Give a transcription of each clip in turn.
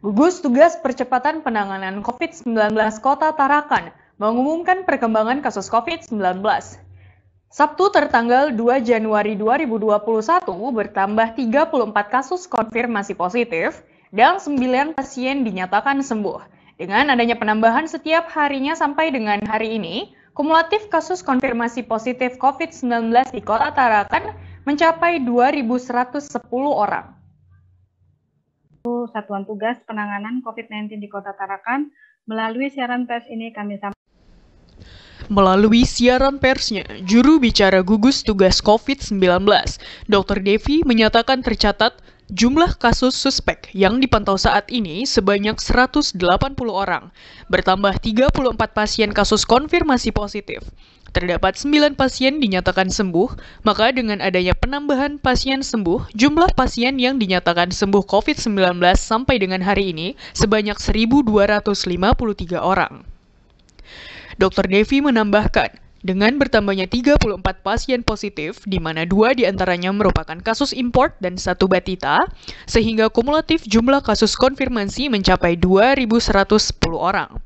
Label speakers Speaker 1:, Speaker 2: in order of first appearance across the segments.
Speaker 1: Gugus Tugas Percepatan Penanganan COVID-19 Kota Tarakan mengumumkan perkembangan kasus COVID-19. Sabtu tertanggal 2 Januari 2021 bertambah 34 kasus konfirmasi positif dan 9 pasien dinyatakan sembuh. Dengan adanya penambahan setiap harinya sampai dengan hari ini, kumulatif kasus konfirmasi positif COVID-19 di Kota Tarakan mencapai 2.110 orang.
Speaker 2: Satuan Tugas Penanganan COVID-19 di Kota Tarakan. Melalui siaran pers ini kami sampaikan.
Speaker 1: Melalui siaran persnya, juru bicara gugus tugas COVID-19, Dr. Devi menyatakan tercatat jumlah kasus suspek yang dipantau saat ini sebanyak 180 orang, bertambah 34 pasien kasus konfirmasi positif terdapat 9 pasien dinyatakan sembuh, maka dengan adanya penambahan pasien sembuh, jumlah pasien yang dinyatakan sembuh COVID-19 sampai dengan hari ini sebanyak 1.253 orang. Dr. Devi menambahkan, dengan bertambahnya 34 pasien positif, di mana dua diantaranya merupakan kasus import dan satu batita, sehingga kumulatif jumlah kasus konfirmasi mencapai 2.110 orang.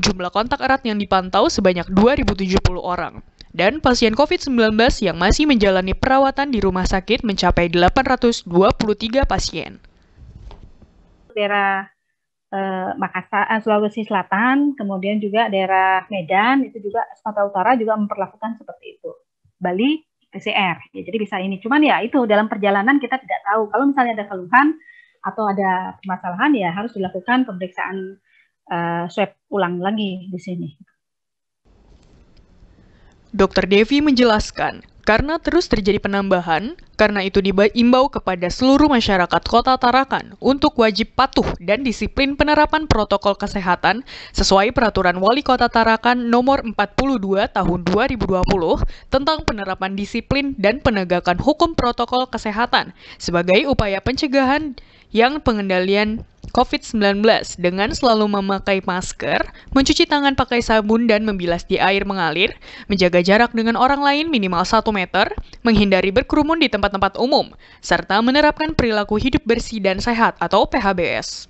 Speaker 1: Jumlah kontak erat yang dipantau sebanyak 2.070 orang. Dan pasien COVID-19 yang masih menjalani perawatan di rumah sakit mencapai 823 pasien.
Speaker 2: Daerah eh, Makassar, eh, Sulawesi Selatan, kemudian juga daerah Medan, itu juga Sumatera Utara juga memperlakukan seperti itu. Bali PCR. Ya, jadi bisa ini. Cuman ya itu dalam perjalanan kita tidak tahu. Kalau misalnya ada keluhan atau ada permasalahan ya harus dilakukan pemeriksaan uh, swab
Speaker 1: ulang lagi di sini. Dr. Devi menjelaskan, karena terus terjadi penambahan, karena itu diimbau kepada seluruh masyarakat kota Tarakan untuk wajib patuh dan disiplin penerapan protokol kesehatan sesuai peraturan wali kota Tarakan nomor 42 tahun 2020 tentang penerapan disiplin dan penegakan hukum protokol kesehatan sebagai upaya pencegahan yang pengendalian COVID-19 dengan selalu memakai masker, mencuci tangan pakai sabun dan membilas di air mengalir, menjaga jarak dengan orang lain minimal 1 meter, menghindari berkerumun di tempat-tempat umum, serta menerapkan perilaku hidup bersih dan sehat atau PHBS.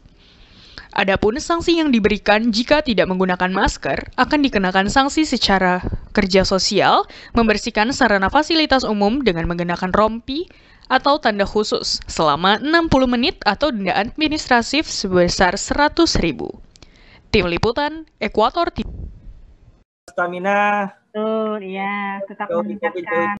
Speaker 1: Adapun sanksi yang diberikan jika tidak menggunakan masker akan dikenakan sanksi secara kerja sosial, membersihkan sarana fasilitas umum dengan menggunakan rompi, atau tanda khusus selama 60 menit atau denda administratif sebesar 100 ribu. Tim Liputan, Ekuator TV.
Speaker 2: Stamina. Betul, iya. Tetap meningkatkan.